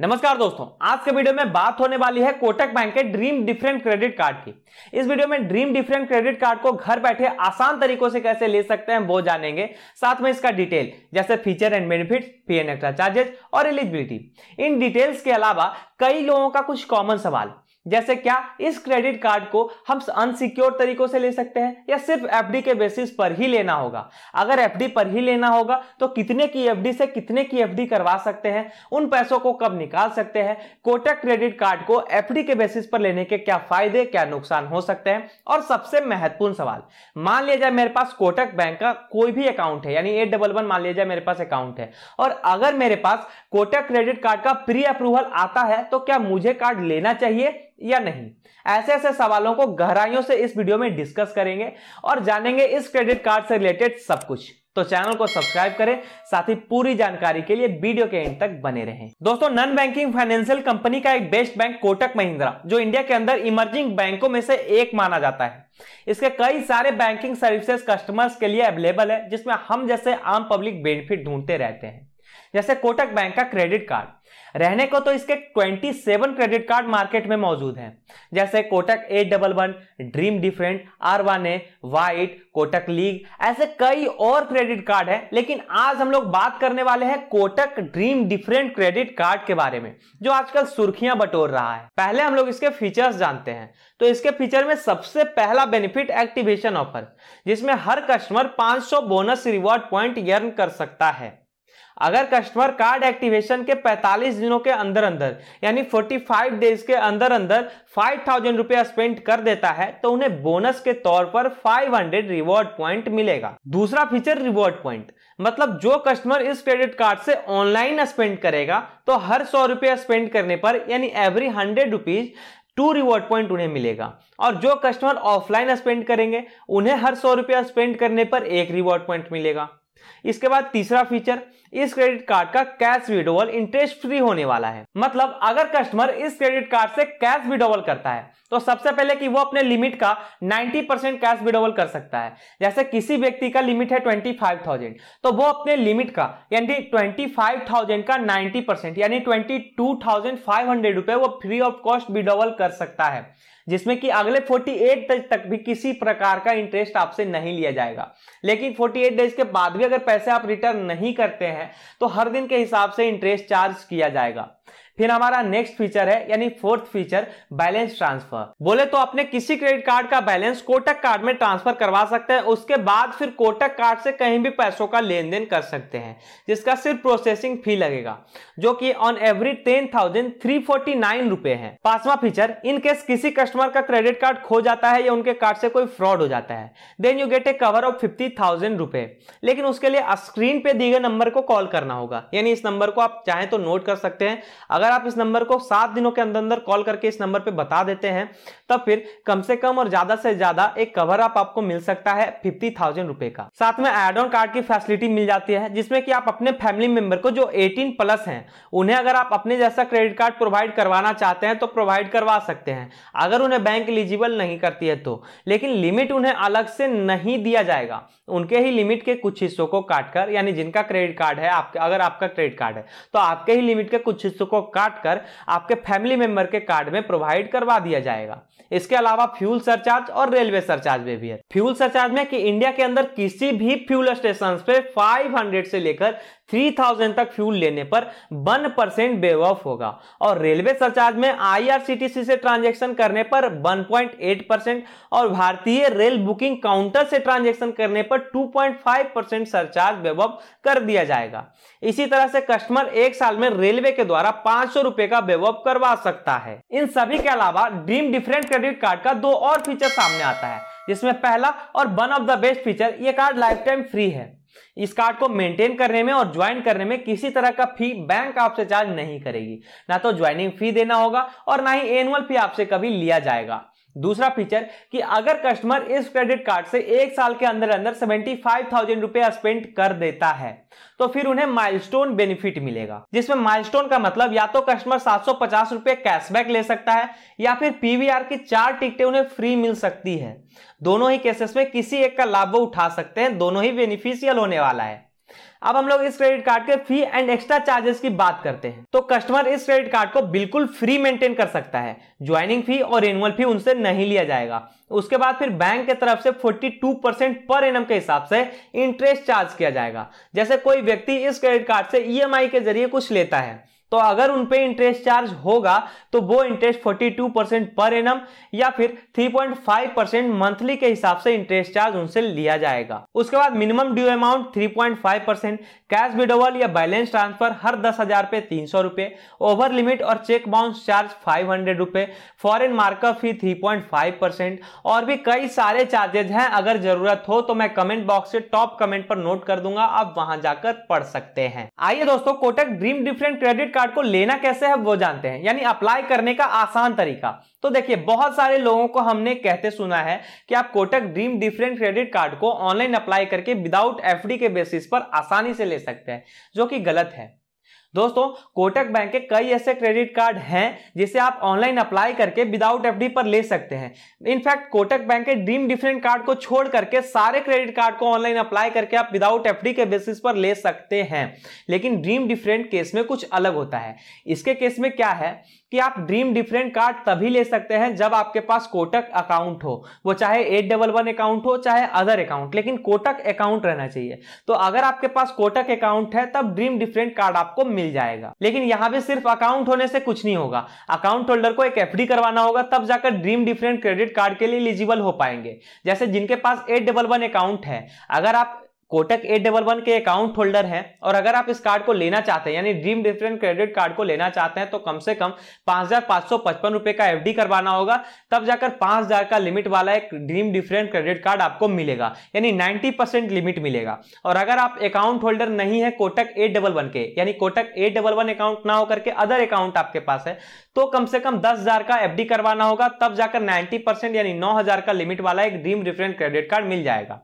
नमस्कार दोस्तों आज के वीडियो में बात होने वाली है कोटक बैंक के ड्रीम डिफरेंट क्रेडिट कार्ड की इस वीडियो में ड्रीम डिफरेंट क्रेडिट कार्ड को घर बैठे आसान तरीकों से कैसे ले सकते हैं वो जानेंगे साथ में इसका डिटेल जैसे feature and benefit fee and extra charges और एलिजिबिलिटी इन डिटेल्स के अलावा कई लोगों का कुछ कॉमन सवाल जैसे क्या इस क्रेडिट कार्ड को हम अनसिक्योर तरीकों से ले सकते हैं या सिर्फ एफडी के बेसिस पर ही लेना होगा अगर एफडी पर ही लेना होगा तो कितने की एफडी से कितने की एफडी करवा सकते हैं उन पैसों को कब निकाल सकते हैं कोटक क्रेडिट कार्ड को एफडी के बेसिस पर लेने के क्या फायदे क्या नुकसान हो सकते हैं और सबसे महत्वपूर्ण सवाल मान लिया जाए मेरे पास कोटक बैंक का कोई भी अकाउंट है यानी एट डबल वन मान लिया जाए मेरे पास अकाउंट है और अगर मेरे पास कोटक क्रेडिट कार्ड का प्री अप्रूवल आता है तो क्या मुझे कार्ड लेना चाहिए या नहीं ऐसे ऐसे सवालों को गहराइयों से इस वीडियो में डिस्कस करेंगे और जानेंगे इस क्रेडिट कार्ड से रिलेटेड सब कुछ तो चैनल को सब्सक्राइब करें साथ ही पूरी जानकारी के लिए वीडियो के एंड तक बने रहें दोस्तों नॉन बैंकिंग फाइनेंशियल कंपनी का एक बेस्ट बैंक कोटक महिंद्रा जो इंडिया के अंदर इमर्जिंग बैंकों में से एक माना जाता है इसके कई सारे बैंकिंग सर्विसेज कस्टमर्स के लिए अवेलेबल है जिसमें हम जैसे आम पब्लिक बेनिफिट ढूंढते रहते हैं जैसे कोटक बैंक का क्रेडिट कार्ड रहने को तो इसके 27 क्रेडिट कार्ड मार्केट में मौजूद हैं जैसे Kotak A double one dream different R one A white Kotak league ऐसे कई और क्रेडिट कार्ड हैं लेकिन आज हम लोग बात करने वाले हैं Kotak dream different credit card के बारे में जो आजकल सुर्खियां बटोर रहा है पहले हम लोग इसके फीचर्स जानते हैं तो इसके फीचर में सबसे पहला बेनिफिट एक्टिवेशन ऑफर जिसमें हर customer 500 bonus reward point earn कर सकता है अगर कस्टमर कार्ड एक्टिवेशन के 45 दिनों के अंदर अंदर यानी 45 डेज के अंदर अंदर फाइव थाउजेंड रुपया स्पेंड कर देता है तो उन्हें बोनस के तौर पर 500 रिवॉर्ड पॉइंट मिलेगा दूसरा फीचर रिवॉर्ड पॉइंट मतलब जो कस्टमर इस क्रेडिट कार्ड से ऑनलाइन स्पेंड करेगा तो हर सौ रुपया स्पेंड करने पर यानी every hundred rupees two reward point उन्हें मिलेगा और जो कस्टमर ऑफलाइन स्पेंड करेंगे उन्हें हर सौ रुपया स्पेंड करने पर एक रिवॉर्ड पॉइंट मिलेगा इसके बाद तीसरा फीचर इस क्रेडिट कार्ड का कैश विड्रोवल इंटरेस्ट फ्री होने वाला है मतलब अगर कस्टमर इस क्रेडिट कार्ड से कैश विड्रोवल करता है तो सबसे पहले कि वो अपने लिमिट का 90 परसेंट कैश विड्रोवल कर सकता है जैसे किसी व्यक्ति का लिमिट है 25,000 तो वो अपने लिमिट का यानी 25,000 का 90 परसेंट यानी twenty two thousand five hundred रुपए वो फ्री ऑफ कॉस्ट विड्रोवल कर सकता है जिसमें कि अगले 48 डेज तक भी किसी प्रकार का इंटरेस्ट आपसे नहीं लिया जाएगा लेकिन 48 डेज के बाद भी अगर पैसे आप रिटर्न नहीं करते हैं तो हर दिन के हिसाब से इंटरेस्ट चार्ज किया जाएगा फिर हमारा नेक्स्ट फीचर है यानी फोर्थ फीचर बैलेंस ट्रांसफर बोले तो अपने किसी क्रेडिट कार्ड का बैलेंस कोटक कार्ड में ट्रांसफर करवा सकते हैं उसके बाद फिर कोटक कार्ड से कहीं भी पैसों का लेन देन कर सकते हैं जिसका सिर्फ प्रोसेसिंग फी लगेगा जो कि on every ten thousand three forty nine रुपए है पांचवा फीचर इनकेस किसी कस्टमर का क्रेडिट कार्ड खो जाता है या उनके कार्ड से कोई फ्रॉड हो जाता है then you get a cover of fifty thousand रुपए लेकिन उसके लिए स्क्रीन पे दिए गए नंबर को कॉल करना होगा यानी इस नंबर को आप चाहे तो नोट कर सकते हैं अगर अगर आप इस नंबर को सात दिनों के अंदर अंदर कॉल करके इस नंबर पे बता देते हैं तब फिर कम से कम और ज्यादा से ज्यादा एक कवर आप आपको मिल सकता है फिफ्टी थाउजेंड रुपए का साथ में एड ऑन कार्ड की फैसिलिटी मिल जाती है जिसमें कि आप अपने फैमिली मेंबर को जो एटीन प्लस है उन्हें अगर आप अपने जैसा क्रेडिट कार्ड प्रोवाइड करवाना चाहते हैं तो प्रोवाइड करवा सकते हैं अगर उन्हें बैंक एलिजिबल नहीं करती है तो लेकिन लिमिट उन्हें अलग से नहीं दिया जाएगा उनके ही लिमिट के कुछ हिस्सों को काटकर यानी जिनका क्रेडिट कार्ड है आपके अगर आपका क्रेडिट कार्ड है तो आपके ही लिमिट के कुछ हिस्सों को काट कर आपके फैमिली मेंबर के कार्ड में प्रोवाइड करवा दिया जाएगा इसके अलावा फ्यूल सरचार्ज और रेलवे सरचार्ज में भी है फ्यूल सरचार्ज में कि इंडिया के अंदर किसी भी फ्यूल स्टेशन पे 500 से लेकर 3000 तक फ्यूल लेने पर 1 परसेंट बेवॉफ होगा और रेलवे सरचार्ज में आईआरसीटीसी से ट्रांजैक्शन करने पर 1.8 परसेंट और भारतीय रेल बुकिंग काउंटर से ट्रांजैक्शन करने पर 2.5 परसेंट सरचार्ज बेवॉफ कर दिया जाएगा इसी तरह से कस्टमर एक साल में रेलवे के द्वारा पांच सौ रूपए का बेवअप करवा सकता है इन सभी के अलावा ड्रीम डिफरेंट क्रेडिट कार्ड का दो और फीचर सामने आता है जिसमें पहला और one of the best feature ये कार्ड लाइफ टाइम फ्री है इस कार्ड को मेंटेन करने में और ज्वाइन करने में किसी तरह का फी बैंक आपसे चार्ज नहीं करेगी ना तो ज्वाइनिंग फी देना होगा और ना ही एनुअल फी आपसे कभी लिया जाएगा दूसरा फीचर कि अगर कस्टमर इस क्रेडिट कार्ड से एक साल के अंदर अंदर सेवेंटी फाइव थाउजेंड रुपया स्पेंड कर देता है तो फिर उन्हें माइलस्टोन बेनिफिट मिलेगा जिसमें माइलस्टोन का मतलब या तो कस्टमर सात सौ पचास रुपए कैशबैक ले सकता है या फिर पीवीआर की चार टिकटें उन्हें फ्री मिल सकती है दोनों ही केसेस में किसी एक का लाभ वो उठा सकते हैं दोनों ही बेनिफिशियल होने वाला है अब हम लोग इस क्रेडिट कार्ड के फी एंड एक्स्ट्रा चार्जेस की बात करते हैं तो कस्टमर इस क्रेडिट कार्ड को बिल्कुल फ्री मेंटेन कर सकता है ज्वाइनिंग फी और एनुअल फी उनसे नहीं लिया जाएगा उसके बाद फिर बैंक के तरफ से 42 परसेंट पर एनम के हिसाब से इंटरेस्ट चार्ज किया जाएगा जैसे कोई व्यक्ति इस क्रेडिट कार्ड से ई e के जरिए कुछ लेता है तो अगर उनपे इंटरेस्ट चार्ज होगा तो वो इंटरेस्ट 42 परसेंट पर एन या फिर 3.5 परसेंट मंथली के हिसाब से इंटरेस्ट चार्ज उनसे लिया जाएगा उसके बाद minimum due amount 3.5 percent cash withdrawal या बैलेंस ट्रांसफर हर दस हजार पे तीन सौ रुपए ओवर लिमिट और check bounce charge five hundred रुपए foreign markup fee three point five percent और भी कई सारे चार्जेज हैं अगर जरूरत हो तो मैं कमेंट बॉक्स से टॉप कमेंट पर नोट कर दूंगा आप वहां जाकर पढ़ सकते हैं आइए दोस्तों Kotak dream different credit card को लेना कैसे है वो जानते हैं यानी अप्लाई करने का आसान तरीका तो देखिए बहुत सारे लोगों को हमने कहते सुना है कि आप Kotak dream different credit card को ऑनलाइन अप्लाई करके विदाउट एफडी के बेसिस पर आसानी से ले सकते हैं जो कि गलत है दोस्तों कोटक बैंक के कई ऐसे क्रेडिट कार्ड हैं जिसे आप ऑनलाइन अप्लाई करके विदाउट एफडी पर ले सकते हैं इनफैक्ट कोटक बैंक के ड्रीम डिफरेंट कार्ड को छोड़ करके सारे क्रेडिट कार्ड को ऑनलाइन अप्लाई करके आप विदाउट एफडी के बेसिस पर ले सकते हैं लेकिन ड्रीम डिफरेंट केस में कुछ अलग होता है इसके केस में क्या है कि आप ड्रीम डिफरेंट कार्ड तभी ले सकते हैं जब आपके पास कोटक अकाउंट हो वो चाहे एट डबल वन अकाउंट हो चाहे अदर अकाउंट लेकिन कोटक अकाउंट रहना चाहिए तो अगर आपके पास कोटक अकाउंट है तब ड्रीम डिफरेंट कार्ड आपको मिल मिल जाएगा लेकिन यहाँ पे सिर्फ अकाउंट होने से कुछ नहीं होगा अकाउंट होल्डर को एक एफडी करवाना होगा तब जाकर ड्रीम डिफरेंट क्रेडिट कार्ड के लिए एलिजिबल हो पाएंगे जैसे जिनके पास एट डबल वन अकाउंट है अगर आप कोटक एट डबल वन के अकाउंट होल्डर हैं और अगर आप इस कार्ड को लेना चाहते हैं यानी ड्रीम डिफरेंट क्रेडिट कार्ड को लेना चाहते हैं तो कम से कम पांच हजार पांच सौ पचपन रुपए का एफडी करवाना होगा तब जाकर पांच हजार का लिमिट वाला एक ड्रीम डिफरेंट क्रेडिट कार्ड आपको मिलेगा यानी नाइन्टी परसेंट लिमिट मिलेगा और अगर आप अकाउंट होल्डर नहीं है कोटक एट डबल वन के यानी Kotak eight double one account ना होकर के अदर अकाउंट आपके पास है तो कम से कम दस हजार का एफडी करवाना होगा तब जाकर 90 परसेंट यानी 9000 का लिमिट वाला एक ड्रीम डिफरेंट क्रेडिट कार्ड मिल जाएगा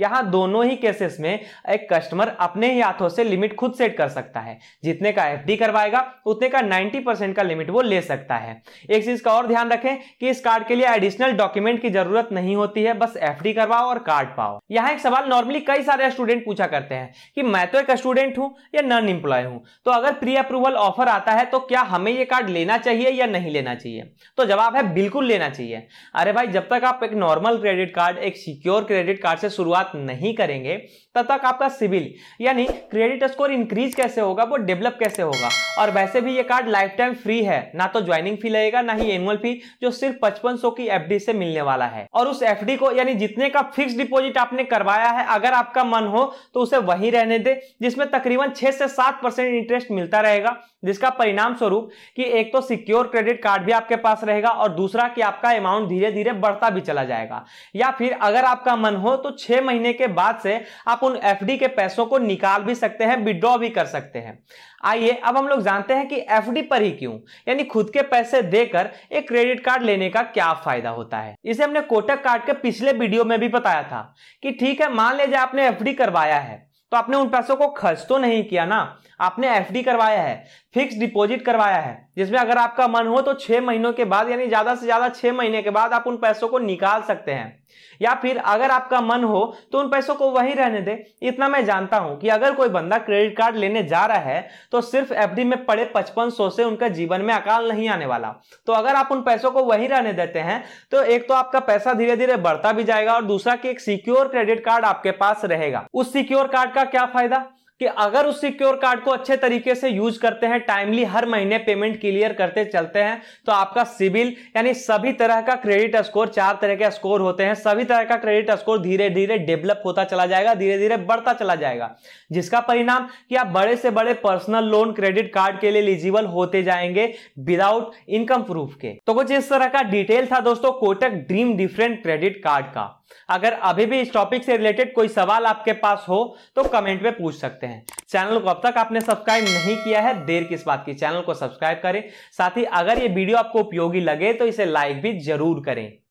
यहां दोनों ही केसेस में एक कस्टमर अपने ही हाथों से लिमिट खुद सेट कर सकता है जितने का एफडी करवाएगा उतने का 90 परसेंट का लिमिट वो ले सकता है एक चीज का और ध्यान रखें कि इस कार्ड के लिए एडिशनल डॉक्यूमेंट की जरूरत नहीं होती है बस एफ करवाओ और कार्ड पाओ यहाँ एक सवाल नॉर्मली कई सारे स्टूडेंट पूछा करते हैं कि मैं तो एक स्टूडेंट हूँ या नॉन एम्प्लॉय हूँ तो अगर प्री अप्रूवल ऑफर आता है तो क्या हमें ये कार्ड लेना चाहिए चाहिए या नहीं लेना चाहिए तो जवाब है बिल्कुल लेना चाहिए अरे भाई जब तक आप एक नॉर्मल क्रेडिट कार्ड एक सिक्योर क्रेडिट कार्ड से शुरुआत नहीं करेंगे तब तक आपका सिविल यानी क्रेडिट स्कोर इंक्रीज कैसे होगा वो डेवलप कैसे होगा और वैसे भी ये कार्ड लाइफ टाइम फ्री है ना तो ज्वाइनिंग फी लगेगा ना ही एनुअल फी जो सिर्फ पचपन की एफ से मिलने वाला है और उस एफ को यानी जितने का फिक्स डिपोजिट आपने करवाया है अगर आपका मन हो तो उसे वहीं रहने दे जिसमें तकरीबन छह से सात परसेंट इंटरेस्ट मिलता रहेगा जिसका परिणाम स्वरूप कि एक तो सिक्योर क्रेडिट कार्ड भी आपके पास रहेगा और दूसरा कि आपका अमाउंट धीरे धीरे बढ़ता भी चला जाएगा या फिर अगर आपका मन हो तो छह महीने के बाद से आप उन एफ के पैसों को निकाल भी सकते हैं विड्रॉ भी कर सकते हैं आइए अब हम लोग जानते हैं कि एफ पर ही क्यों यानी खुद के पैसे देकर एक क्रेडिट कार्ड लेने का क्या फायदा होता है इसे हमने कोटक कार्ड के पिछले वीडियो में भी बताया था कि ठीक है मान लीजिए आपने एफ करवाया है तो आपने उन पैसों को खर्च तो नहीं किया ना आपने एफडी करवाया है फिक्स डिपॉजिट करवाया है जिसमें अगर आपका मन हो तो छह महीनों के बाद यानी ज्यादा से ज्यादा छह महीने के बाद आप उन पैसों को निकाल सकते हैं या फिर अगर आपका मन हो तो उन पैसों को वही रहने दे इतना मैं जानता हूं कि अगर कोई बंदा क्रेडिट कार्ड लेने जा रहा है तो सिर्फ एफ में पड़े पचपन सौ से उनका जीवन में अकाल नहीं आने वाला तो अगर आप उन पैसों को वही रहने देते हैं तो एक तो आपका पैसा धीरे धीरे बढ़ता भी जाएगा और दूसरा कि एक सिक्योर क्रेडिट कार्ड आपके पास रहेगा उस सिक्योर कार्ड का क्या फायदा कि अगर उस सिक्योर कार्ड को अच्छे तरीके से यूज करते हैं टाइमली हर महीने पेमेंट क्लियर करते चलते हैं तो आपका सिविल यानी सभी तरह का क्रेडिट स्कोर चार तरह के स्कोर होते हैं सभी तरह का क्रेडिट स्कोर धीरे धीरे डेवलप होता चला जाएगा धीरे धीरे बढ़ता चला जाएगा जिसका परिणाम कि आप बड़े से बड़े पर्सनल लोन क्रेडिट कार्ड के लिए एलिजिबल होते जाएंगे विदाउट इनकम प्रूफ के तो कुछ इस तरह का डिटेल था दोस्तों Kotak dream different credit card का अगर अभी भी इस टॉपिक से रिलेटेड कोई सवाल आपके पास हो तो कमेंट में पूछ सकते हैं चैनल को अब तक आपने सब्सक्राइब नहीं किया है देर किस बात की चैनल को सब्सक्राइब करें साथ ही अगर ये वीडियो आपको उपयोगी लगे तो इसे लाइक भी जरूर करें